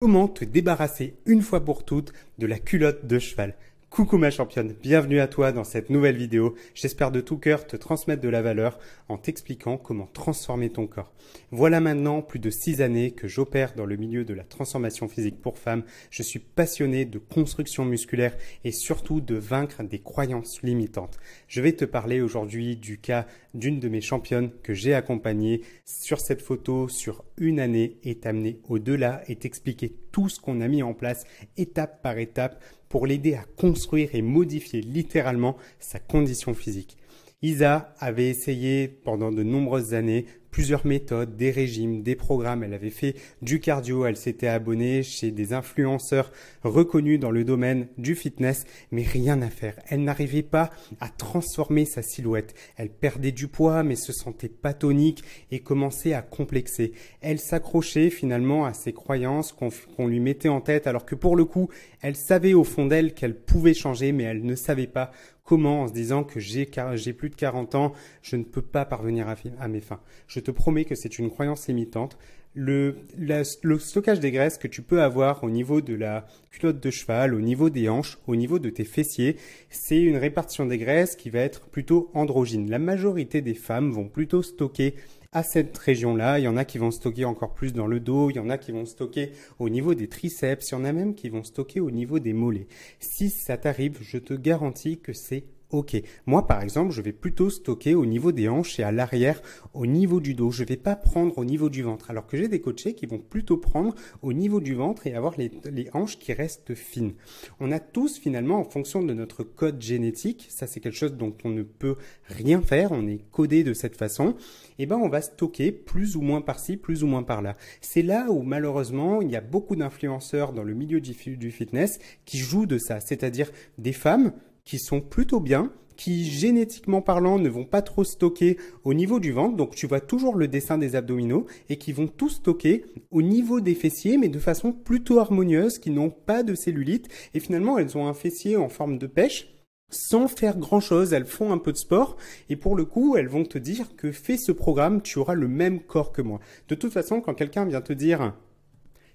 Comment te débarrasser une fois pour toutes de la culotte de cheval Coucou ma championne, bienvenue à toi dans cette nouvelle vidéo. J'espère de tout cœur te transmettre de la valeur en t'expliquant comment transformer ton corps. Voilà maintenant plus de 6 années que j'opère dans le milieu de la transformation physique pour femmes. Je suis passionné de construction musculaire et surtout de vaincre des croyances limitantes. Je vais te parler aujourd'hui du cas d'une de mes championnes que j'ai accompagnée sur cette photo sur une année et t'amener au-delà et t'expliquer tout ce qu'on a mis en place étape par étape pour l'aider à construire et modifier littéralement sa condition physique. Isa avait essayé pendant de nombreuses années plusieurs méthodes, des régimes, des programmes. Elle avait fait du cardio, elle s'était abonnée chez des influenceurs reconnus dans le domaine du fitness, mais rien à faire. Elle n'arrivait pas à transformer sa silhouette. Elle perdait du poids, mais se sentait pas tonique et commençait à complexer. Elle s'accrochait finalement à ses croyances qu'on lui mettait en tête, alors que pour le coup, elle savait au fond d'elle qu'elle pouvait changer, mais elle ne savait pas Comment En se disant que j'ai, plus de 40 ans, je ne peux pas parvenir à, mes fins. Je te promets que c'est une croyance limitante. Le, le, stockage des graisses que tu peux avoir au niveau de la culotte de cheval, au niveau des hanches, au niveau de tes fessiers, c'est une répartition des graisses qui va être plutôt androgyne. La majorité des femmes vont plutôt stocker à cette région-là. Il y en a qui vont stocker encore plus dans le dos, il y en a qui vont stocker au niveau des triceps, il y en a même qui vont stocker au niveau des mollets. Si ça t'arrive, je te garantis que c'est Ok, moi par exemple, je vais plutôt stocker au niveau des hanches et à l'arrière, au niveau du dos. Je ne vais pas prendre au niveau du ventre, alors que j'ai des coachés qui vont plutôt prendre au niveau du ventre et avoir les, hanches qui restent fines. On a tous finalement, en fonction de notre code génétique, ça c'est quelque chose dont on ne peut rien faire, on est codé de cette façon, et eh ben on va stocker plus ou moins par-ci, plus ou moins par-là. C'est là où malheureusement il y a beaucoup d'influenceurs dans le milieu du fitness qui jouent de ça, c'est-à-dire des femmes qui sont plutôt bien, qui génétiquement parlant ne vont pas trop stocker au niveau du ventre, donc tu vois toujours le dessin des abdominaux, et qui vont tout stocker au niveau des fessiers, mais de façon plutôt harmonieuse, qui n'ont pas de cellulite, et finalement elles ont un fessier en forme de pêche, sans faire grand chose, elles font un peu de sport et pour le coup, elles vont te dire que fais ce programme, tu auras le même corps que moi. De toute façon, quand quelqu'un vient te dire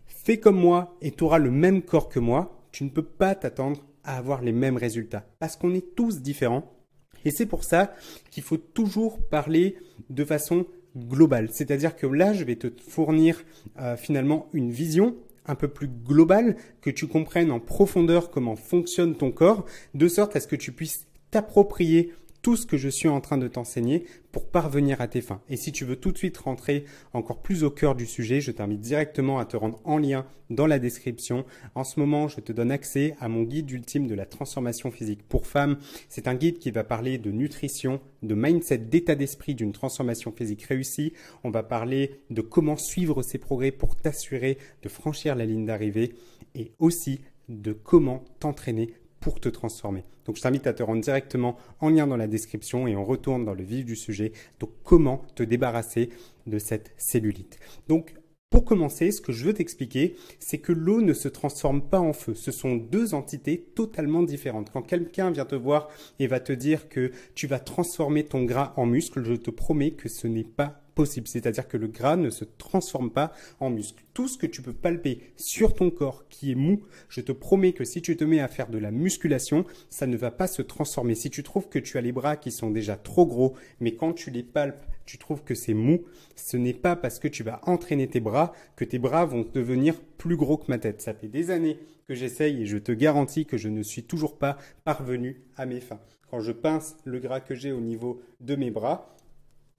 fais comme moi et tu auras le même corps que moi, tu ne peux pas t'attendre à avoir les mêmes résultats parce qu'on est tous différents. Et c'est pour ça qu'il faut toujours parler de façon globale. C'est-à-dire que là, je vais te fournir euh, finalement une vision un peu plus globale, que tu comprennes en profondeur comment fonctionne ton corps, de sorte à ce que tu puisses t'approprier tout ce que je suis en train de t'enseigner pour parvenir à tes fins. Et si tu veux tout de suite rentrer encore plus au cœur du sujet, je t'invite directement à te rendre en lien dans la description. En ce moment, je te donne accès à mon guide ultime de la transformation physique pour femmes. C'est un guide qui va parler de nutrition, de mindset, d'état d'esprit d'une transformation physique réussie. On va parler de comment suivre ses progrès pour t'assurer de franchir la ligne d'arrivée et aussi de comment t'entraîner pour te transformer. Donc je t'invite à te rendre directement en lien dans la description et on retourne dans le vif du sujet. Donc comment te débarrasser de cette cellulite. Donc pour commencer, ce que je veux t'expliquer, c'est que l'eau ne se transforme pas en feu. Ce sont deux entités totalement différentes. Quand quelqu'un vient te voir et va te dire que tu vas transformer ton gras en muscle, je te promets que ce n'est pas c'est-à-dire que le gras ne se transforme pas en muscle. Tout ce que tu peux palper sur ton corps qui est mou, je te promets que si tu te mets à faire de la musculation, ça ne va pas se transformer. Si tu trouves que tu as les bras qui sont déjà trop gros, mais quand tu les palpes, tu trouves que c'est mou, ce n'est pas parce que tu vas entraîner tes bras que tes bras vont devenir plus gros que ma tête. Ça fait des années que j'essaye et je te garantis que je ne suis toujours pas parvenu à mes fins. Quand je pince le gras que j'ai au niveau de mes bras,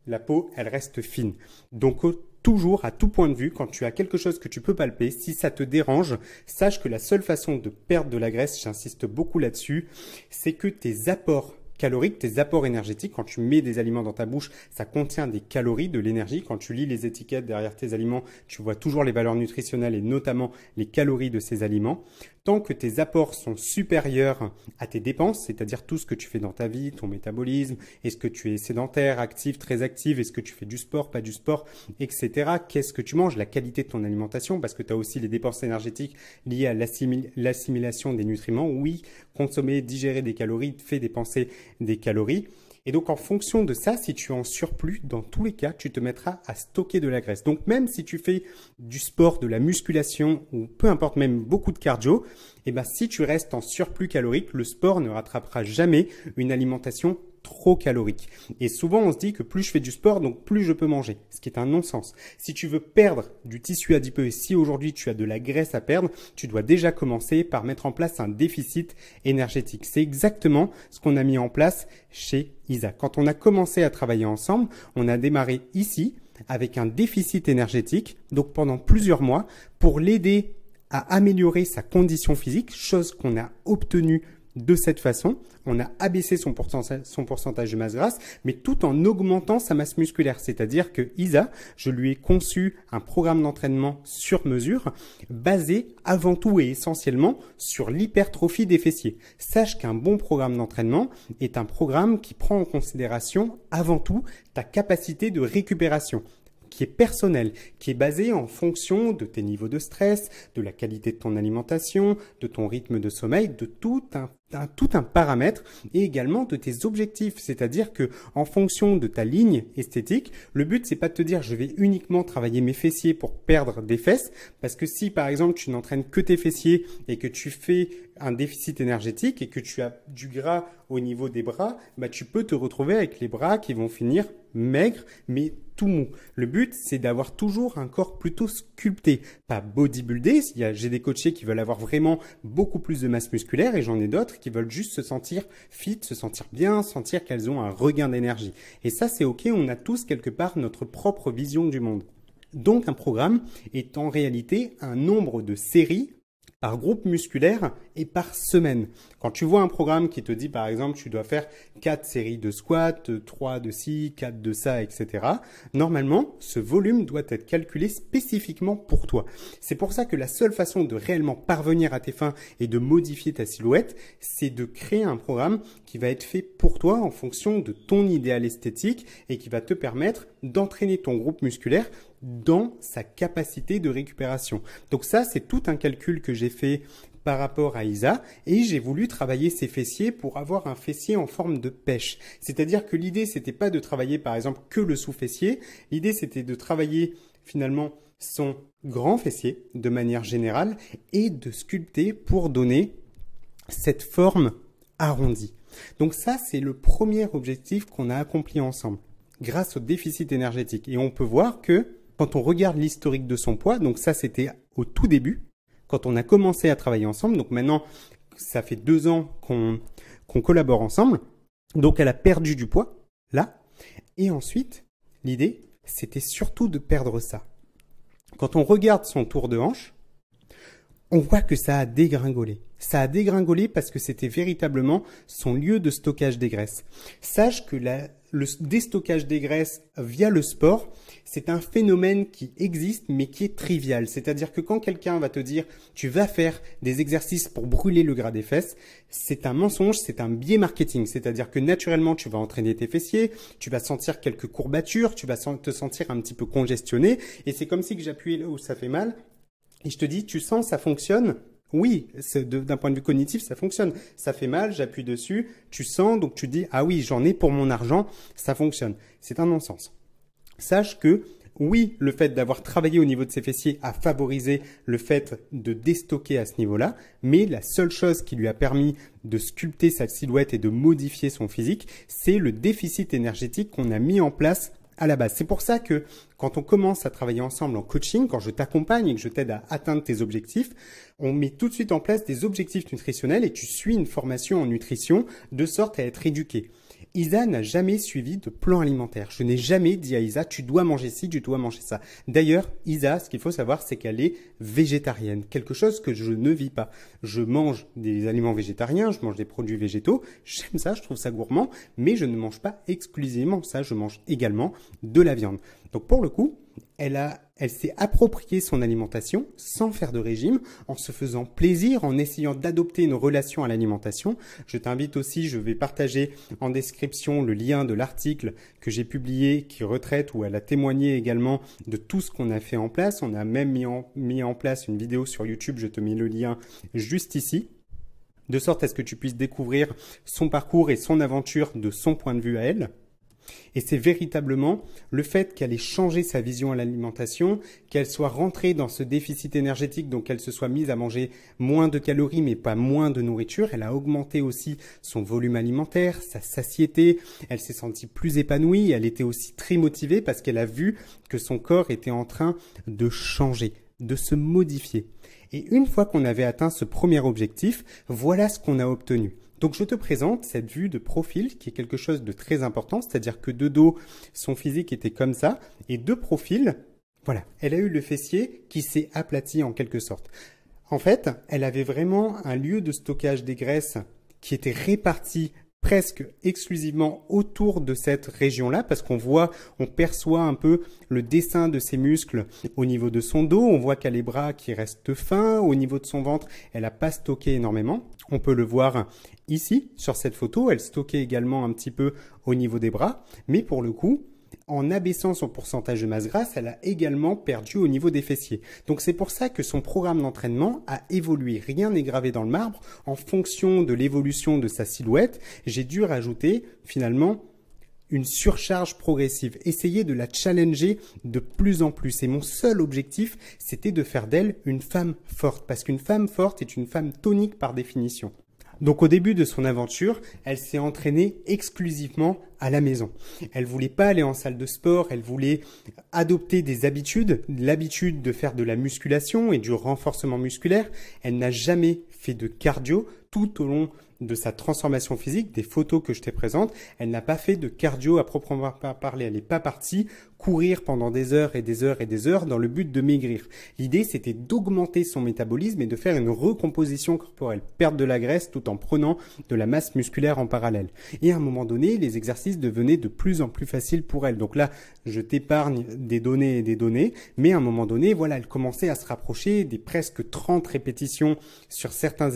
la peau, elle reste fine. Donc euh, toujours, à tout point de vue, quand tu as quelque chose que tu peux palper, si ça te dérange, sache que la seule façon de perdre de la graisse, j'insiste beaucoup là-dessus, c'est que tes apports caloriques, tes apports énergétiques. Quand tu mets des aliments dans ta bouche, ça contient des calories, de l'énergie. Quand tu lis les étiquettes derrière tes aliments, tu vois toujours les valeurs nutritionnelles et notamment les calories de ces aliments. Tant que tes apports sont supérieurs à tes dépenses, c'est-à-dire tout ce que tu fais dans ta vie, ton métabolisme, est-ce que tu es sédentaire, actif, très active, est-ce que tu fais du sport, pas du sport, etc. Qu'est-ce que tu manges, la qualité de ton alimentation, parce que tu as aussi les dépenses énergétiques liées à l'assimilation des nutriments. Oui, consommer, digérer des calories, fait dépenser des calories. Et donc en fonction de ça, si tu es en surplus, dans tous les cas, tu te mettras à stocker de la graisse. Donc même si tu fais du sport, de la musculation ou peu importe, même beaucoup de cardio, eh ben, si tu restes en surplus calorique, le sport ne rattrapera jamais une alimentation trop calorique. Et souvent, on se dit que plus je fais du sport, donc plus je peux manger, ce qui est un non-sens. Si tu veux perdre du tissu adipeux et si aujourd'hui tu as de la graisse à perdre, tu dois déjà commencer par mettre en place un déficit énergétique. C'est exactement ce qu'on a mis en place chez Isa. Quand on a commencé à travailler ensemble, on a démarré ici avec un déficit énergétique, donc pendant plusieurs mois, pour l'aider à améliorer sa condition physique, chose qu'on a obtenue de cette façon, on a abaissé son pourcentage, de masse grasse, mais tout en augmentant sa masse musculaire. C'est-à-dire que Isa, je lui ai conçu un programme d'entraînement sur mesure, basé avant tout et essentiellement sur l'hypertrophie des fessiers. Sache qu'un bon programme d'entraînement est un programme qui prend en considération avant tout ta capacité de récupération qui est personnel, qui est basé en fonction de tes niveaux de stress, de la qualité de ton alimentation, de ton rythme de sommeil, de tout un tout un paramètre et également de tes objectifs. C'est-à-dire que en fonction de ta ligne esthétique, le but c'est pas de te dire je vais uniquement travailler mes fessiers pour perdre des fesses, parce que si par exemple tu n'entraînes que tes fessiers et que tu fais un déficit énergétique et que tu as du gras au niveau des bras, bah, tu peux te retrouver avec les bras qui vont finir maigre, mais tout mou. Le but, c'est d'avoir toujours un corps plutôt sculpté, pas bodybuildé. J'ai des coachés qui veulent avoir vraiment beaucoup plus de masse musculaire et j'en ai d'autres qui veulent juste se sentir fit, se sentir bien, sentir qu'elles ont un regain d'énergie. Et ça, c'est ok, on a tous quelque part notre propre vision du monde. Donc un programme est en réalité un nombre de séries par groupe musculaire et par semaine. Quand tu vois un programme qui te dit par exemple tu dois faire 4 séries de squats 3 de ci, 4 de ça, etc. Normalement, ce volume doit être calculé spécifiquement pour toi. C'est pour ça que la seule façon de réellement parvenir à tes fins et de modifier ta silhouette, c'est de créer un programme qui va être fait pour toi en fonction de ton idéal esthétique et qui va te permettre d'entraîner ton groupe musculaire dans sa capacité de récupération. Donc ça, c'est tout un calcul que j'ai fait par rapport à Isa et j'ai voulu travailler ses fessiers pour avoir un fessier en forme de pêche. C'est-à-dire que l'idée c'était pas de travailler par exemple que le sous-fessier, l'idée c'était de travailler finalement son grand fessier de manière générale et de sculpter pour donner cette forme arrondie. Donc ça c'est le premier objectif qu'on a accompli ensemble grâce au déficit énergétique et on peut voir que quand on regarde l'historique de son poids, donc ça c'était au tout début, quand on a commencé à travailler ensemble, donc maintenant ça fait deux ans qu'on qu'on collabore ensemble, donc elle a perdu du poids, là, et ensuite l'idée c'était surtout de perdre ça. Quand on regarde son tour de hanche, on voit que ça a dégringolé. Ça a dégringolé parce que c'était véritablement son lieu de stockage des graisses. Sache que le déstockage des graisses via le sport, c'est un phénomène qui existe mais qui est trivial. C'est-à-dire que quand quelqu'un va te dire tu vas faire des exercices pour brûler le gras des fesses, c'est un mensonge, c'est un biais marketing. C'est-à-dire que naturellement tu vas entraîner tes fessiers, tu vas sentir quelques courbatures, tu vas te sentir un petit peu congestionné et c'est comme si j'appuyais là où ça fait mal et je te dis tu sens ça fonctionne oui, d'un point de vue cognitif, ça fonctionne. Ça fait mal, j'appuie dessus, tu sens, donc tu dis, ah oui, j'en ai pour mon argent, ça fonctionne. C'est un non-sens. Sache que oui, le fait d'avoir travaillé au niveau de ses fessiers a favorisé le fait de déstocker à ce niveau-là, mais la seule chose qui lui a permis de sculpter sa silhouette et de modifier son physique, c'est le déficit énergétique qu'on a mis en place à la base. C'est pour ça que quand on commence à travailler ensemble en coaching, quand je t'accompagne et que je t'aide à atteindre tes objectifs, on met tout de suite en place des objectifs nutritionnels et tu suis une formation en nutrition de sorte à être éduqué. Isa n'a jamais suivi de plan alimentaire. Je n'ai jamais dit à Isa, tu dois manger ci, tu dois manger ça. D'ailleurs, Isa, ce qu'il faut savoir, c'est qu'elle est végétarienne. Quelque chose que je ne vis pas. Je mange des aliments végétariens, je mange des produits végétaux. J'aime ça, je trouve ça gourmand, mais je ne mange pas exclusivement ça. Je mange également de la viande. Donc pour le coup, elle a elle s'est appropriée son alimentation sans faire de régime, en se faisant plaisir, en essayant d'adopter une relation à l'alimentation. Je t'invite aussi, je vais partager en description le lien de l'article que j'ai publié qui retraite où elle a témoigné également de tout ce qu'on a fait en place. On a même mis en, mis en place une vidéo sur YouTube, je te mets le lien juste ici de sorte à ce que tu puisses découvrir son parcours et son aventure de son point de vue à elle. Et c'est véritablement le fait qu'elle ait changé sa vision à l'alimentation, qu'elle soit rentrée dans ce déficit énergétique, donc qu'elle se soit mise à manger moins de calories mais pas moins de nourriture. Elle a augmenté aussi son volume alimentaire, sa satiété, elle s'est sentie plus épanouie, elle était aussi très motivée parce qu'elle a vu que son corps était en train de changer de se modifier. Et une fois qu'on avait atteint ce premier objectif, voilà ce qu'on a obtenu. Donc je te présente cette vue de profil qui est quelque chose de très important, c'est-à-dire que de dos, son physique était comme ça, et de profil, voilà, elle a eu le fessier qui s'est aplati en quelque sorte. En fait, elle avait vraiment un lieu de stockage des graisses qui était réparti presque exclusivement autour de cette région-là, parce qu'on voit, on perçoit un peu le dessin de ses muscles au niveau de son dos, on voit qu'elle a les bras qui restent fins, au niveau de son ventre, elle n'a pas stocké énormément. On peut le voir ici, sur cette photo, elle stockait également un petit peu au niveau des bras, mais pour le coup, en abaissant son pourcentage de masse grasse, elle a également perdu au niveau des fessiers. Donc c'est pour ça que son programme d'entraînement a évolué. Rien n'est gravé dans le marbre. En fonction de l'évolution de sa silhouette, j'ai dû rajouter finalement une surcharge progressive, essayer de la challenger de plus en plus. Et mon seul objectif, c'était de faire d'elle une femme forte, parce qu'une femme forte est une femme tonique par définition. Donc au début de son aventure, elle s'est entraînée exclusivement à la maison. Elle voulait pas aller en salle de sport, elle voulait adopter des habitudes, l'habitude de faire de la musculation et du renforcement musculaire. Elle n'a jamais fait de cardio tout au long de sa transformation physique, des photos que je t'ai présente. Elle n'a pas fait de cardio à proprement parler, elle n'est pas partie courir pendant des heures et des heures et des heures dans le but de maigrir. L'idée, c'était d'augmenter son métabolisme et de faire une recomposition corporelle, perdre de la graisse tout en prenant de la masse musculaire en parallèle. Et à un moment donné, les exercices devenaient de plus en plus faciles pour elle. Donc là, je t'épargne des données et des données, mais à un moment donné, voilà, elle commençait à se rapprocher des presque 30 répétitions sur certains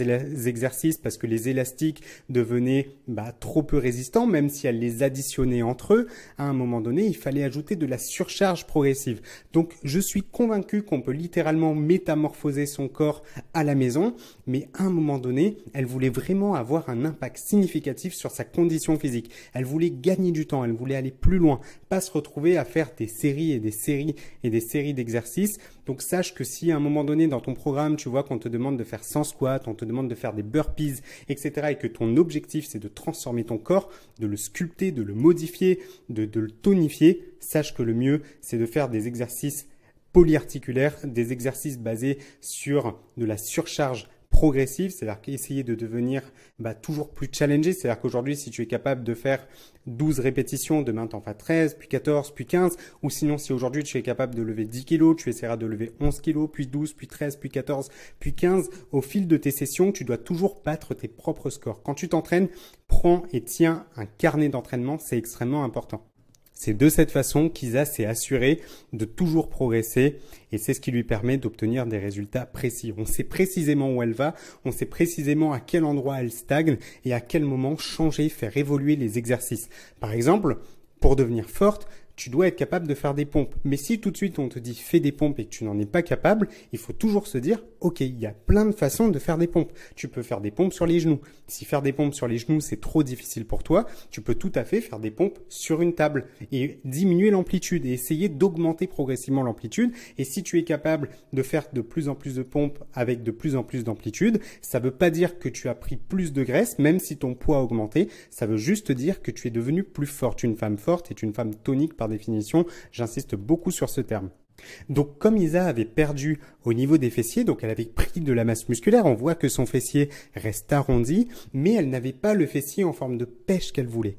exercices parce que les élastiques devenaient bah, trop peu résistants, même si elle les additionnait entre eux. À un moment donné, il fallait ajouter de la surcharge progressive. Donc je suis convaincu qu'on peut littéralement métamorphoser son corps à la maison, mais à un moment donné, elle voulait vraiment avoir un impact significatif sur sa condition physique. Elle voulait gagner du temps, elle voulait aller plus loin, pas se retrouver à faire des séries et des séries et des séries d'exercices. Donc sache que si à un moment donné dans ton programme, tu vois qu'on te demande de faire sans squats, on te demande de faire des burpees, etc., et que ton objectif c'est de transformer ton corps, de le sculpter, de le modifier, de le tonifier, sache que le mieux, c'est de faire des exercices polyarticulaires, des exercices basés sur de la surcharge progressive, c'est-à-dire qu'essayer de devenir bah, toujours plus challengé, c'est-à-dire qu'aujourd'hui si tu es capable de faire 12 répétitions, demain t'en feras 13, puis 14, puis 15, ou sinon si aujourd'hui tu es capable de lever 10 kg, tu essaieras de lever 11 kg, puis 12, puis 13, puis 14, puis 15, au fil de tes sessions, tu dois toujours battre tes propres scores. Quand tu t'entraînes, prends et tiens un carnet d'entraînement, c'est extrêmement important. C'est de cette façon qu'Isa s'est assurée de toujours progresser et c'est ce qui lui permet d'obtenir des résultats précis. On sait précisément où elle va, on sait précisément à quel endroit elle stagne et à quel moment changer, faire évoluer les exercices. Par exemple, pour devenir forte, tu dois être capable de faire des pompes. Mais si tout de suite on te dit fais des pompes et que tu n'en es pas capable, il faut toujours se dire ok, il y a plein de façons de faire des pompes. Tu peux faire des pompes sur les genoux. Si faire des pompes sur les genoux c'est trop difficile pour toi, tu peux tout à fait faire des pompes sur une table et diminuer l'amplitude et essayer d'augmenter progressivement l'amplitude. Et si tu es capable de faire de plus en plus de pompes avec de plus en plus d'amplitude, ça ne veut pas dire que tu as pris plus de graisse, même si ton poids a augmenté. Ça veut juste dire que tu es devenu plus fort. Une femme forte est une femme tonique par définition. J'insiste beaucoup sur ce terme. Donc comme Isa avait perdu au niveau des fessiers, donc elle avait pris de la masse musculaire, on voit que son fessier reste arrondi, mais elle n'avait pas le fessier en forme de pêche qu'elle voulait.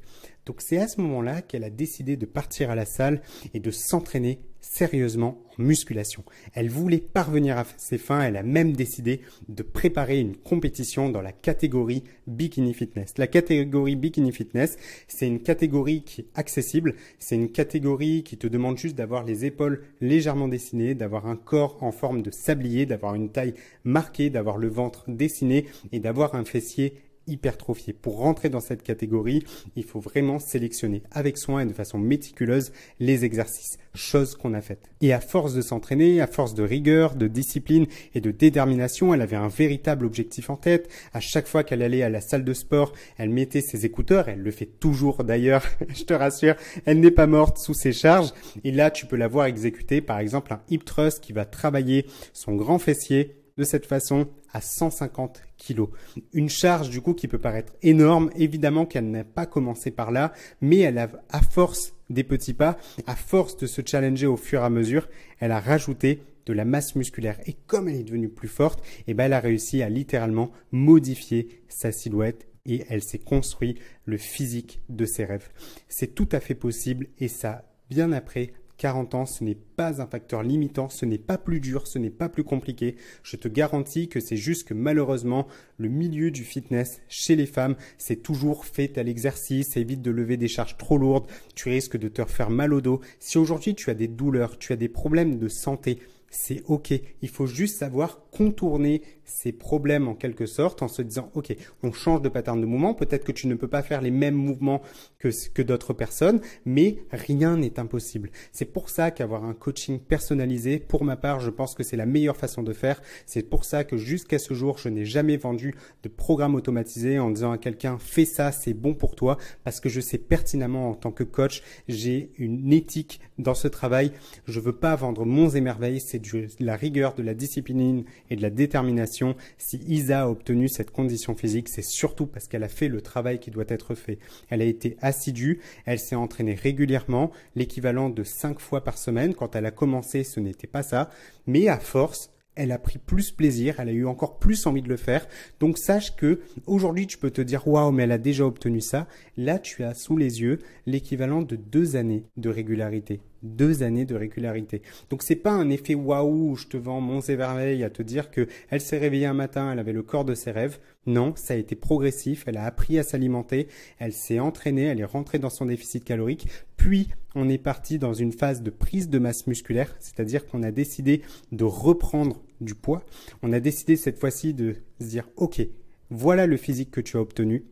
Donc c'est à ce moment-là qu'elle a décidé de partir à la salle et de s'entraîner sérieusement en musculation. Elle voulait parvenir à ses fins, elle a même décidé de préparer une compétition dans la catégorie Bikini Fitness. La catégorie Bikini Fitness, c'est une catégorie qui est accessible, c'est une catégorie qui te demande juste d'avoir les épaules légèrement dessinées, d'avoir un corps en forme de sablier, d'avoir une taille marquée, d'avoir le ventre dessiné et d'avoir un fessier pour rentrer dans cette catégorie, il faut vraiment sélectionner avec soin et de façon méticuleuse les exercices, chose qu'on a faite. Et à force de s'entraîner, à force de rigueur, de discipline et de détermination, elle avait un véritable objectif en tête. À chaque fois qu'elle allait à la salle de sport, elle mettait ses écouteurs, elle le fait toujours d'ailleurs, je te rassure, elle n'est pas morte sous ses charges. Et là, tu peux la voir exécuter par exemple un hip thrust qui va travailler son grand fessier de cette façon à 150 une charge du coup qui peut paraître énorme, évidemment qu'elle n'a pas commencé par là, mais elle a à force des petits pas, à force de se challenger au fur et à mesure, elle a rajouté de la masse musculaire et comme elle est devenue plus forte, eh ben elle a réussi à littéralement modifier sa silhouette et elle s'est construit le physique de ses rêves. C'est tout à fait possible et ça bien après 40 ans, ce n'est pas un facteur limitant, ce n'est pas plus dur, ce n'est pas plus compliqué. Je te garantis que c'est juste que malheureusement, le milieu du fitness chez les femmes, c'est toujours fait à l'exercice, évite de lever des charges trop lourdes, tu risques de te faire mal au dos. Si aujourd'hui tu as des douleurs, tu as des problèmes de santé, c'est ok. Il faut juste savoir contourner ces problèmes en quelque sorte en se disant ok on change de pattern de mouvement peut-être que tu ne peux pas faire les mêmes mouvements que, que d'autres personnes mais rien n'est impossible c'est pour ça qu'avoir un coaching personnalisé pour ma part je pense que c'est la meilleure façon de faire c'est pour ça que jusqu'à ce jour je n'ai jamais vendu de programme automatisé en disant à quelqu'un fais ça c'est bon pour toi parce que je sais pertinemment en tant que coach j'ai une éthique dans ce travail je veux pas vendre mons et c'est la rigueur de la discipline et de la détermination. Si Isa a obtenu cette condition physique, c'est surtout parce qu'elle a fait le travail qui doit être fait. Elle a été assidue, elle s'est entraînée régulièrement, l'équivalent de cinq fois par semaine. Quand elle a commencé, ce n'était pas ça, mais à force, elle a pris plus plaisir, elle a eu encore plus envie de le faire. Donc sache que aujourd'hui tu peux te dire waouh mais elle a déjà obtenu ça. Là tu as sous les yeux l'équivalent de deux années de régularité deux années de régularité. Donc c'est pas un effet waouh, je te vends mon éverveil à te dire que elle s'est réveillée un matin, elle avait le corps de ses rêves. Non, ça a été progressif, elle a appris à s'alimenter, elle s'est entraînée, elle est rentrée dans son déficit calorique, puis on est parti dans une phase de prise de masse musculaire, c'est-à-dire qu'on a décidé de reprendre du poids. On a décidé cette fois-ci de se dire OK, voilà le physique que tu as obtenu.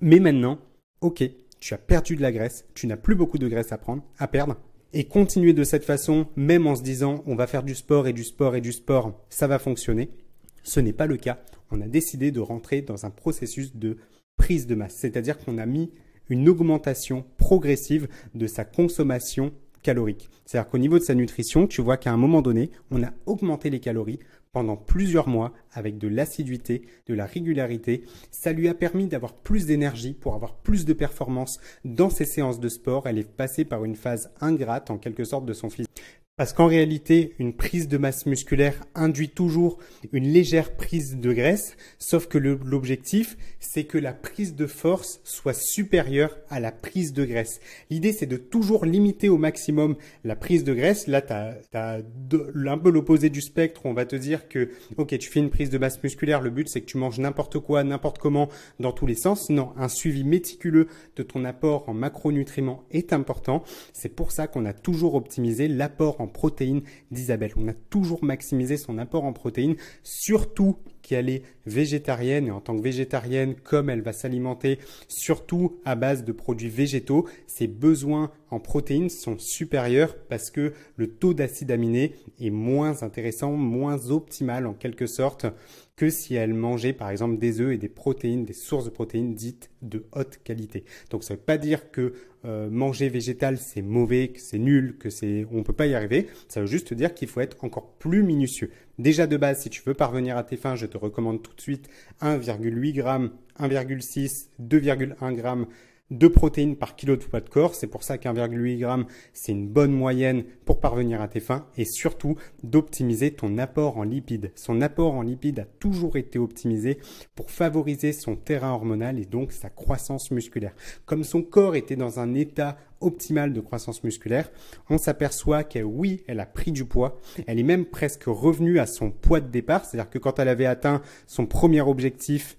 Mais maintenant, OK, tu as perdu de la graisse, tu n'as plus beaucoup de graisse à prendre, à perdre et continuer de cette façon, même en se disant on va faire du sport et du sport et du sport, ça va fonctionner. Ce n'est pas le cas. On a décidé de rentrer dans un processus de prise de masse, c'est-à-dire qu'on a mis une augmentation progressive de sa consommation calorique. C'est-à-dire qu'au niveau de sa nutrition, tu vois qu'à un moment donné, on a augmenté les calories pendant plusieurs mois avec de l'assiduité, de la régularité. Ça lui a permis d'avoir plus d'énergie pour avoir plus de performance dans ses séances de sport. Elle est passée par une phase ingrate en quelque sorte de son physique. Parce qu'en réalité, une prise de masse musculaire induit toujours une légère prise de graisse, sauf que l'objectif, c'est que la prise de force soit supérieure à la prise de graisse. L'idée, c'est de toujours limiter au maximum la prise de graisse. Là, tu as, un peu l'opposé du spectre. On va te dire que, ok, tu fais une prise de masse musculaire, le but, c'est que tu manges n'importe quoi, n'importe comment, dans tous les sens. Non, un suivi méticuleux de ton apport en macronutriments est important. C'est pour ça qu'on a toujours optimisé l'apport en protéines d'Isabelle. On a toujours maximisé son apport en protéines, surtout qu'elle est végétarienne et en tant que végétarienne, comme elle va s'alimenter surtout à base de produits végétaux, ses besoins en protéines sont supérieurs parce que le taux d'acide aminé est moins intéressant, moins optimal en quelque sorte que si elle mangeait, par exemple des œufs et des protéines, des sources de protéines dites de haute qualité. Donc ça ne veut pas dire que euh, manger végétal c'est mauvais, que c'est nul, que c'est on peut pas y arriver. Ça veut juste dire qu'il faut être encore plus minutieux. Déjà de base, si tu veux parvenir à tes fins, je te recommande tout de suite 1,8 g, 1,6, 2,1 g de protéines par kilo de poids de corps. C'est pour ça qu'1,8 g, c'est une bonne moyenne pour parvenir à tes fins et surtout d'optimiser ton apport en lipides. Son apport en lipides a toujours été optimisé pour favoriser son terrain hormonal et donc sa croissance musculaire. Comme son corps était dans un état optimal de croissance musculaire, on s'aperçoit qu'elle, oui, elle a pris du poids, elle est même presque revenue à son poids de départ, c'est-à-dire que quand elle avait atteint son premier objectif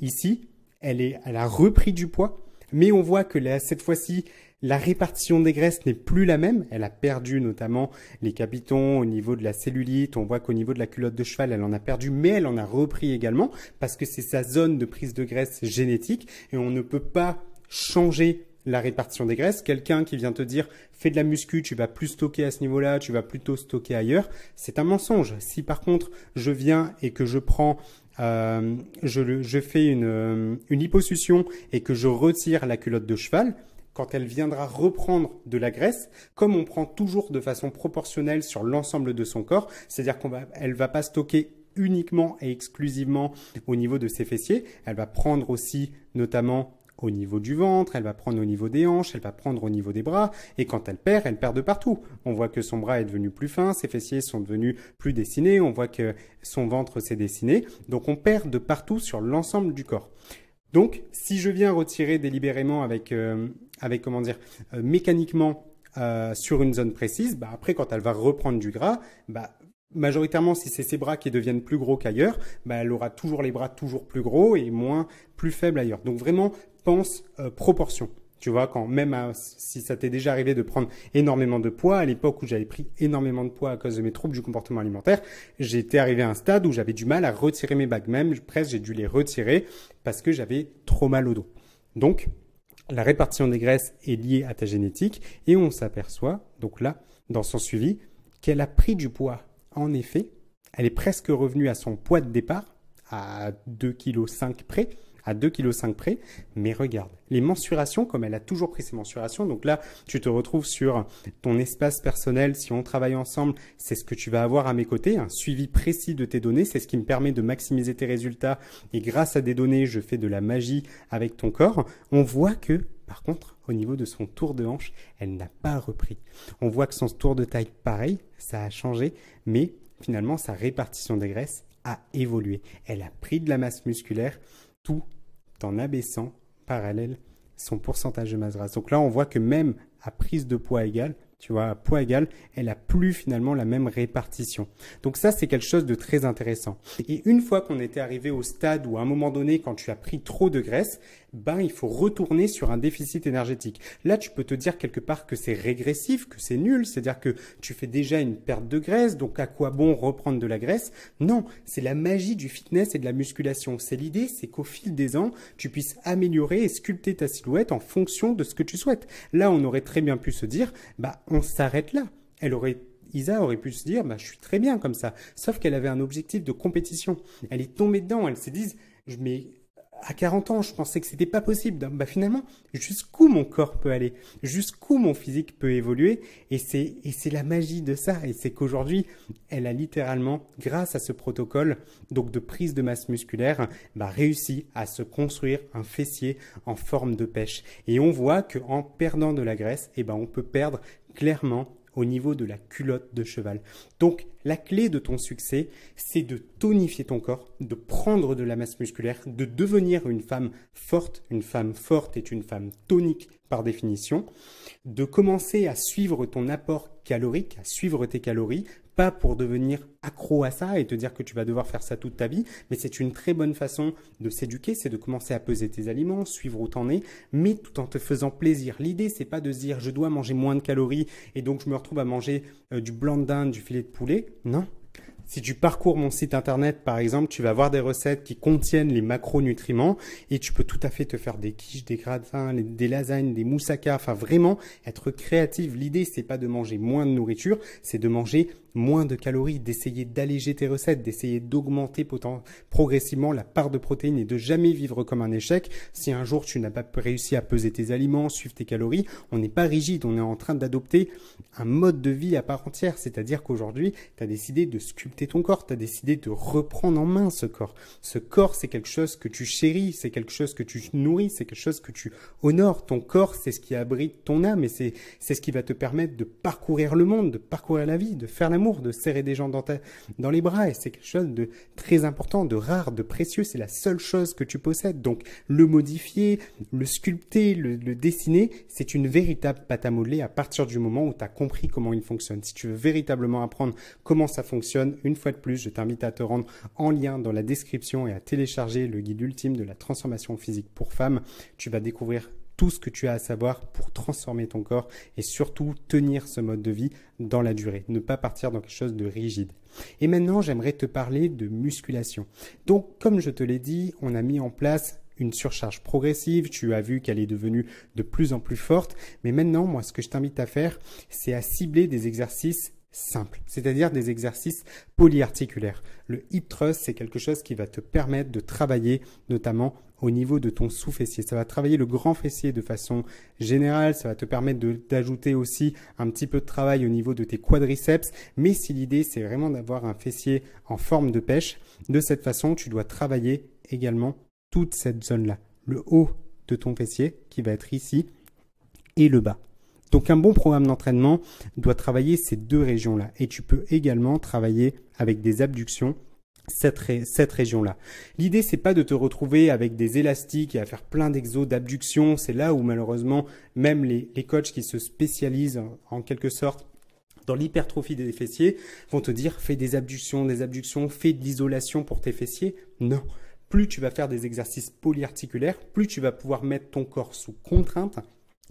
ici, elle, est, elle a repris du poids, mais on voit que cette fois-ci, la répartition des graisses n'est plus la même. Elle a perdu notamment les capitons au niveau de la cellulite. On voit qu'au niveau de la culotte de cheval, elle en a perdu, mais elle en a repris également parce que c'est sa zone de prise de graisse génétique et on ne peut pas changer la répartition des graisses. Quelqu'un qui vient te dire fais de la muscu, tu vas plus stocker à ce niveau-là, tu vas plutôt stocker ailleurs, c'est un mensonge. Si par contre je viens et que je prends euh, je, fais une, euh, une et que je retire la culotte de cheval, quand elle viendra reprendre de la graisse, comme on prend toujours de façon proportionnelle sur l'ensemble de son corps, c'est-à-dire qu'elle va, va pas stocker uniquement et exclusivement au niveau de ses fessiers, elle va prendre aussi notamment au niveau du ventre, elle va prendre au niveau des hanches, elle va prendre au niveau des bras, et quand elle perd, elle perd de partout. On voit que son bras est devenu plus fin, ses fessiers sont devenus plus dessinés, on voit que son ventre s'est dessiné, donc on perd de partout sur l'ensemble du corps. Donc, si je viens retirer délibérément avec, euh, avec comment dire, euh, mécaniquement euh, sur une zone précise, bah après quand elle va reprendre du gras, bah majoritairement si c'est ses bras qui deviennent plus gros qu'ailleurs, bah elle aura toujours les bras toujours plus gros et moins plus faibles ailleurs. Donc vraiment pense euh, proportion. Tu vois, quand même euh, si ça t'est déjà arrivé de prendre énormément de poids, à l'époque où j'avais pris énormément de poids à cause de mes troubles du comportement alimentaire, j'étais arrivé à un stade où j'avais du mal à retirer mes bagues. Même presque j'ai dû les retirer parce que j'avais trop mal au dos. Donc, la répartition des graisses est liée à ta génétique et on s'aperçoit, donc là, dans son suivi, qu'elle a pris du poids. En effet, elle est presque revenue à son poids de départ, à 2,5 kg près, à 2,5 kg près. Mais regarde, les mensurations, comme elle a toujours pris ses mensurations, donc là, tu te retrouves sur ton espace personnel. Si on travaille ensemble, c'est ce que tu vas avoir à mes côtés, un suivi précis de tes données. C'est ce qui me permet de maximiser tes résultats. Et grâce à des données, je fais de la magie avec ton corps. On voit que, par contre, au niveau de son tour de hanche, elle n'a pas repris. On voit que son tour de taille, pareil, ça a changé, mais finalement, sa répartition des graisses a évolué. Elle a pris de la masse musculaire, tout en abaissant parallèle son pourcentage de masse grasse. Donc là, on voit que même à prise de poids égale, tu vois, poids égal, elle a plus finalement la même répartition. Donc ça, c'est quelque chose de très intéressant. Et une fois qu'on était arrivé au stade ou à un moment donné, quand tu as pris trop de graisse, ben il faut retourner sur un déficit énergétique. Là, tu peux te dire quelque part que c'est régressif, que c'est nul, c'est-à-dire que tu fais déjà une perte de graisse, donc à quoi bon reprendre de la graisse Non, c'est la magie du fitness et de la musculation. C'est l'idée, c'est qu'au fil des ans, tu puisses améliorer et sculpter ta silhouette en fonction de ce que tu souhaites. Là, on aurait très bien pu se dire, bah on s'arrête là. Elle aurait Isa aurait pu se dire bah, je suis très bien comme ça. Sauf qu'elle avait un objectif de compétition. Elle est tombée dedans, elle s'est dit je mets à 40 ans, je pensais que c'était pas possible. Bah finalement, jusqu'où mon corps peut aller, jusqu'où mon physique peut évoluer, et c'est et c'est la magie de ça. Et c'est qu'aujourd'hui, elle a littéralement, grâce à ce protocole, donc de prise de masse musculaire, bah réussi à se construire un fessier en forme de pêche. Et on voit que en perdant de la graisse, et eh ben on peut perdre clairement au niveau de la culotte de cheval. Donc la clé de ton succès, c'est de tonifier ton corps, de prendre de la masse musculaire, de devenir une femme forte. Une femme forte est une femme tonique par définition, de commencer à suivre ton apport calorique, à suivre tes calories pas pour devenir accro à ça et te dire que tu vas devoir faire ça toute ta vie, mais c'est une très bonne façon de s'éduquer, c'est de commencer à peser tes aliments, suivre où t'en es, mais tout en te faisant plaisir. L'idée, c'est pas de se dire je dois manger moins de calories et donc je me retrouve à manger euh, du blanc de dinde, du filet de poulet. Non, si tu parcours mon site internet, par exemple, tu vas voir des recettes qui contiennent les macronutriments et tu peux tout à fait te faire des quiches, des gratins, des lasagnes, des moussaka. Enfin, vraiment être créatif. L'idée, c'est pas de manger moins de nourriture, c'est de manger moins de calories, d'essayer d'alléger tes recettes, d'essayer d'augmenter progressivement la part de protéines et de jamais vivre comme un échec. Si un jour tu n'as pas réussi à peser tes aliments, suivre tes calories, on n'est pas rigide, on est en train d'adopter un mode de vie à part entière. C'est-à-dire qu'aujourd'hui, tu as décidé de sculpter ton corps, tu as décidé de reprendre en main ce corps. Ce corps, c'est quelque chose que tu chéris, c'est quelque chose que tu nourris, c'est quelque chose que tu honores. Ton corps, c'est ce qui abrite ton âme et c'est ce qui va te permettre de parcourir le monde, de parcourir la vie, de faire l'amour, de serrer des gens dans, ta, dans les bras. Et c'est quelque chose de très important, de rare, de précieux. C'est la seule chose que tu possèdes. Donc le modifier, le sculpter, le, le dessiner, c'est une véritable pâte à modeler à partir du moment où tu as compris comment il fonctionne. Si tu veux véritablement apprendre comment ça fonctionne, une fois de plus, je t'invite à te rendre en lien dans la description et à télécharger le guide ultime de la transformation physique pour femmes. Tu vas découvrir tout ce que tu as à savoir pour transformer ton corps et surtout tenir ce mode de vie dans la durée, ne pas partir dans quelque chose de rigide. Et maintenant, j'aimerais te parler de musculation. Donc, comme je te l'ai dit, on a mis en place une surcharge progressive, tu as vu qu'elle est devenue de plus en plus forte, mais maintenant, moi, ce que je t'invite à faire, c'est à cibler des exercices simple, c'est-à-dire des exercices polyarticulaires. Le hip thrust, c'est quelque chose qui va te permettre de travailler notamment au niveau de ton sous-fessier. Ça va travailler le grand fessier de façon générale, ça va te permettre d'ajouter aussi un petit peu de travail au niveau de tes quadriceps, mais si l'idée c'est vraiment d'avoir un fessier en forme de pêche, de cette façon, tu dois travailler également toute cette zone-là, le haut de ton fessier qui va être ici et le bas. Donc un bon programme d'entraînement doit travailler ces deux régions-là. Et tu peux également travailler avec des abductions cette, région-là. L'idée, c'est pas de te retrouver avec des élastiques et à faire plein d'exos d'abduction. C'est là où malheureusement, même les, coachs qui se spécialisent en quelque sorte dans l'hypertrophie des fessiers vont te dire fais des abductions, des abductions, fais de l'isolation pour tes fessiers. Non. Plus tu vas faire des exercices polyarticulaires, plus tu vas pouvoir mettre ton corps sous contrainte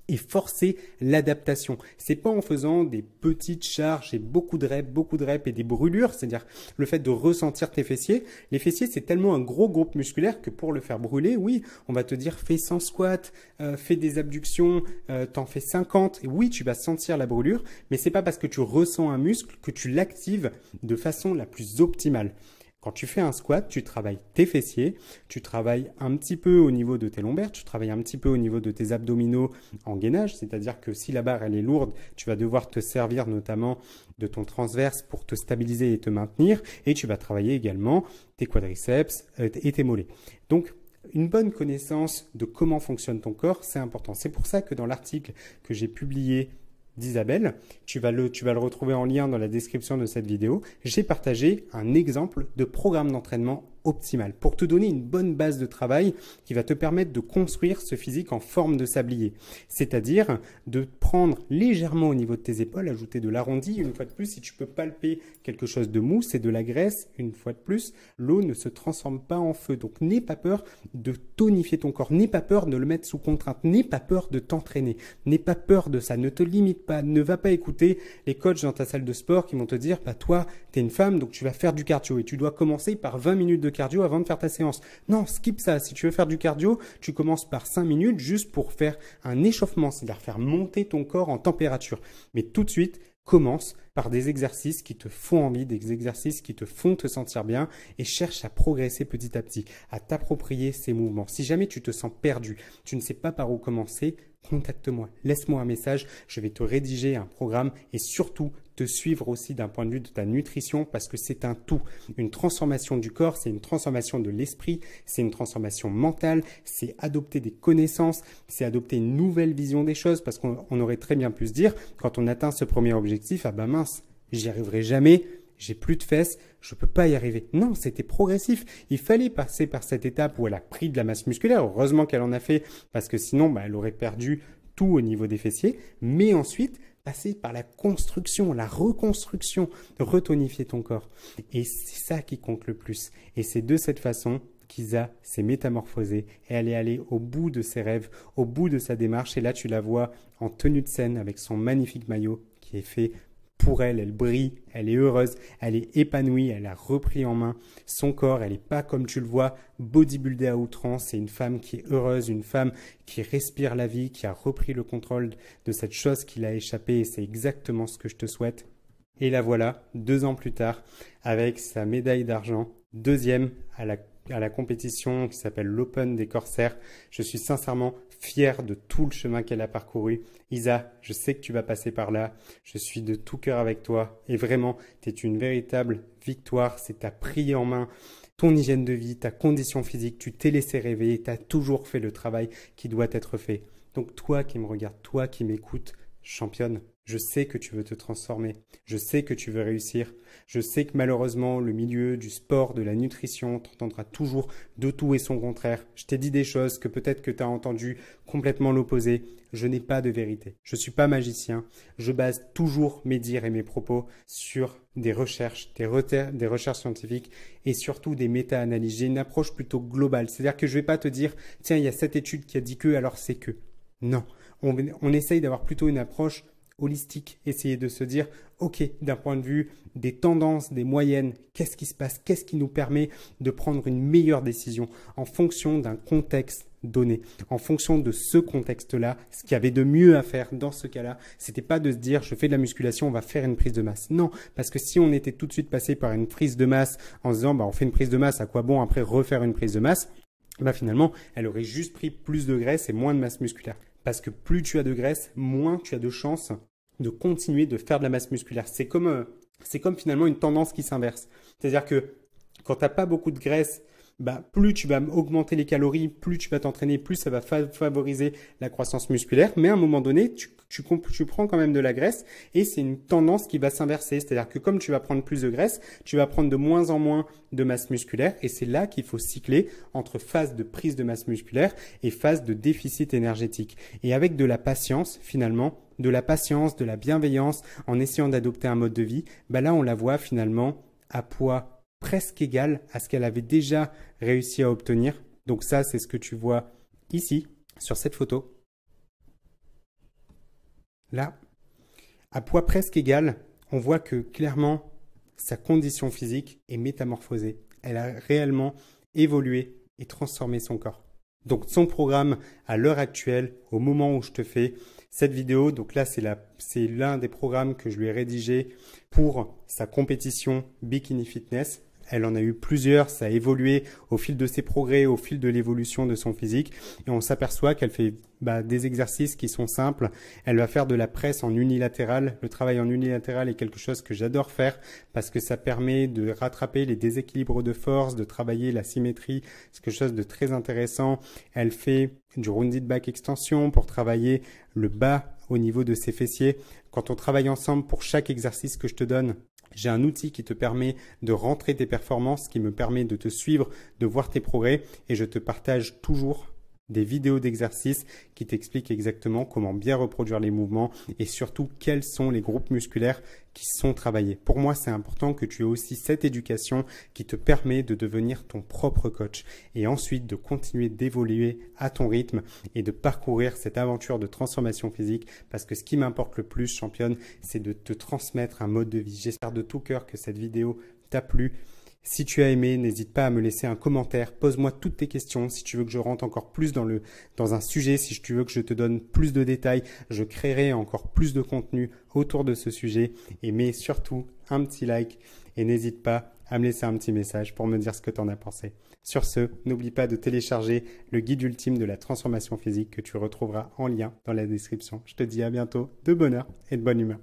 et forcer l'adaptation. C'est pas en faisant des petites charges et beaucoup de reps, beaucoup de reps et des brûlures, c'est-à-dire le fait de ressentir tes fessiers. Les fessiers, c'est tellement un gros groupe musculaire que pour le faire brûler, oui, on va te dire fais 100 squats, euh, fais des abductions, euh, t'en fais 50. Et oui, tu vas sentir la brûlure, mais c'est pas parce que tu ressens un muscle que tu l'actives de façon la plus optimale. Quand tu fais un squat, tu travailles tes fessiers, tu travailles un petit peu au niveau de tes lombaires, tu travailles un petit peu au niveau de tes abdominaux en gainage, c'est-à-dire que si la barre elle est lourde, tu vas devoir te servir notamment de ton transverse pour te stabiliser et te maintenir, et tu vas travailler également tes quadriceps euh, et tes mollets. Donc une bonne connaissance de comment fonctionne ton corps, c'est important. C'est pour ça que dans l'article que j'ai publié d'Isabelle. Tu vas le, tu vas le retrouver en lien dans la description de cette vidéo. J'ai partagé un exemple de programme d'entraînement optimale, pour te donner une bonne base de travail qui va te permettre de construire ce physique en forme de sablier, c'est-à-dire de prendre légèrement au niveau de tes épaules, ajouter de l'arrondi, une fois de plus, si tu peux palper quelque chose de mousse et de la graisse, une fois de plus, l'eau ne se transforme pas en feu, donc n'aie pas peur de tonifier ton corps, n'aie pas peur de le mettre sous contrainte, n'aie pas peur de t'entraîner, n'aie pas peur de ça, ne te limite pas, ne va pas écouter les coachs dans ta salle de sport qui vont te dire, bah toi, une femme, donc tu vas faire du cardio et tu dois commencer par 20 minutes de cardio avant de faire ta séance. Non, skip ça. Si tu veux faire du cardio, tu commences par 5 minutes juste pour faire un échauffement, c'est-à-dire faire monter ton corps en température. Mais tout de suite, commence par des exercices qui te font envie, des exercices qui te font te sentir bien et cherche à progresser petit à petit, à t'approprier ces mouvements. Si jamais tu te sens perdu, tu ne sais pas par où commencer, contacte-moi, laisse-moi un message, je vais te rédiger un programme et surtout te suivre aussi d'un point de vue de ta nutrition parce que c'est un tout. Une transformation du corps, c'est une transformation de l'esprit, c'est une transformation mentale, c'est adopter des connaissances, c'est adopter une nouvelle vision des choses parce qu'on aurait très bien pu se dire quand on atteint ce premier objectif, ah ben mince, j'y arriverai jamais, j'ai plus de fesses, je peux pas y arriver. Non, c'était progressif. Il fallait passer par cette étape où elle a pris de la masse musculaire. Heureusement qu'elle en a fait parce que sinon, bah, elle aurait perdu tout au niveau des fessiers. Mais ensuite, passer par la construction, la reconstruction, de retonifier ton corps. Et c'est ça qui compte le plus. Et c'est de cette façon qu'Isa s'est métamorphosée et elle est allée au bout de ses rêves, au bout de sa démarche. Et là, tu la vois en tenue de scène avec son magnifique maillot qui est fait elle, elle brille, elle est heureuse, elle est épanouie, elle a repris en main son corps, elle n'est pas comme tu le vois, bodybuildée à outrance, c'est une femme qui est heureuse, une femme qui respire la vie, qui a repris le contrôle de cette chose qui l'a échappée et c'est exactement ce que je te souhaite. Et la voilà, deux ans plus tard, avec sa médaille d'argent, deuxième à la compétition qui s'appelle l'Open des Corsaires. Je suis sincèrement fière de tout le chemin qu'elle a parcouru. Isa, je sais que tu vas passer par là. Je suis de tout cœur avec toi. Et vraiment, tu es une véritable victoire. C'est ta prise en main ton hygiène de vie, ta condition physique, tu t'es laissé réveiller, tu as toujours fait le travail qui doit être fait. Donc toi qui me regardes, toi qui m'écoutes, championne. Je sais que tu veux te transformer. Je sais que tu veux réussir. Je sais que malheureusement, le milieu du sport, de la nutrition, t'entendra toujours de tout et son contraire. Je t'ai dit des choses que peut-être que tu as entendu complètement l'opposé. Je n'ai pas de vérité. Je ne suis pas magicien. Je base toujours mes dires et mes propos sur des recherches, des, recherches scientifiques et surtout des méta-analyses. J'ai une approche plutôt globale. C'est-à-dire que je ne vais pas te dire, tiens, il y a cette étude qui a dit que, alors c'est que. Non. on essaye d'avoir plutôt une approche holistique, essayer de se dire, OK, d'un point de vue des tendances, des moyennes, qu'est-ce qui se passe, qu'est-ce qui nous permet de prendre une meilleure décision en fonction d'un contexte donné. En fonction de ce contexte-là, ce qu'il y avait de mieux à faire dans ce cas-là, c'était pas de se dire je fais de la musculation, on va faire une prise de masse. Non, parce que si on était tout de suite passé par une prise de masse en se disant bah on fait une prise de masse, à quoi bon après refaire une prise de masse bah finalement, elle aurait juste pris plus de graisse et moins de masse musculaire parce que plus tu as de graisse, moins tu as de chances de continuer de faire de la masse musculaire. C'est comme, euh, c'est comme finalement une tendance qui s'inverse. C'est-à-dire que quand tu n'as pas beaucoup de graisse bah, plus tu vas augmenter les calories, plus tu vas t'entraîner, plus ça va favoriser la croissance musculaire. Mais à un moment donné, tu, tu, prends quand même de la graisse et c'est une tendance qui va s'inverser. C'est-à-dire que comme tu vas prendre plus de graisse, tu vas prendre de moins en moins de masse musculaire et c'est là qu'il faut cycler entre phase de prise de masse musculaire et phase de déficit énergétique. Et avec de la patience, finalement, de la patience, de la bienveillance, en essayant d'adopter un mode de vie, bah là on la voit finalement à poids presque égal à ce qu'elle avait déjà réussi à obtenir. Donc ça, c'est ce que tu vois ici, sur cette photo. Là, à poids presque égal, on voit que clairement, sa condition physique est métamorphosée. Elle a réellement évolué et transformé son corps. Donc son programme à l'heure actuelle, au moment où je te fais cette vidéo, donc là c'est l'un des programmes que je lui ai rédigé pour sa compétition Bikini Fitness. Elle en a eu plusieurs, ça a évolué au fil de ses progrès, au fil de l'évolution de son physique. Et on s'aperçoit qu'elle fait bah, des exercices qui sont simples. Elle va faire de la presse en unilatéral. Le travail en unilatéral est quelque chose que j'adore faire parce que ça permet de rattraper les déséquilibres de force, de travailler la symétrie. C'est quelque chose de très intéressant. Elle fait du rounded back extension pour travailler le bas au niveau de ses fessiers. Quand on travaille ensemble pour chaque exercice que je te donne, j'ai un outil qui te permet de rentrer tes performances, qui me permet de te suivre, de voir tes progrès et je te partage toujours des vidéos d'exercices qui t'expliquent exactement comment bien reproduire les mouvements et surtout quels sont les groupes musculaires qui sont travaillés. Pour moi, c'est important que tu aies aussi cette éducation qui te permet de devenir ton propre coach et ensuite de continuer d'évoluer à ton rythme et de parcourir cette aventure de transformation physique parce que ce qui m'importe le plus, championne, c'est de te transmettre un mode de vie. J'espère de tout cœur que cette vidéo t'a plu. Si tu as aimé, n'hésite pas à me laisser un commentaire, pose-moi toutes tes questions si tu veux que je rentre encore plus dans le dans un sujet, si tu veux que je te donne plus de détails, je créerai encore plus de contenu autour de ce sujet et mets surtout un petit like et n'hésite pas à me laisser un petit message pour me dire ce que tu en as pensé. Sur ce, n'oublie pas de télécharger le guide ultime de la transformation physique que tu retrouveras en lien dans la description. Je te dis à bientôt, de bonheur et de bonne humeur.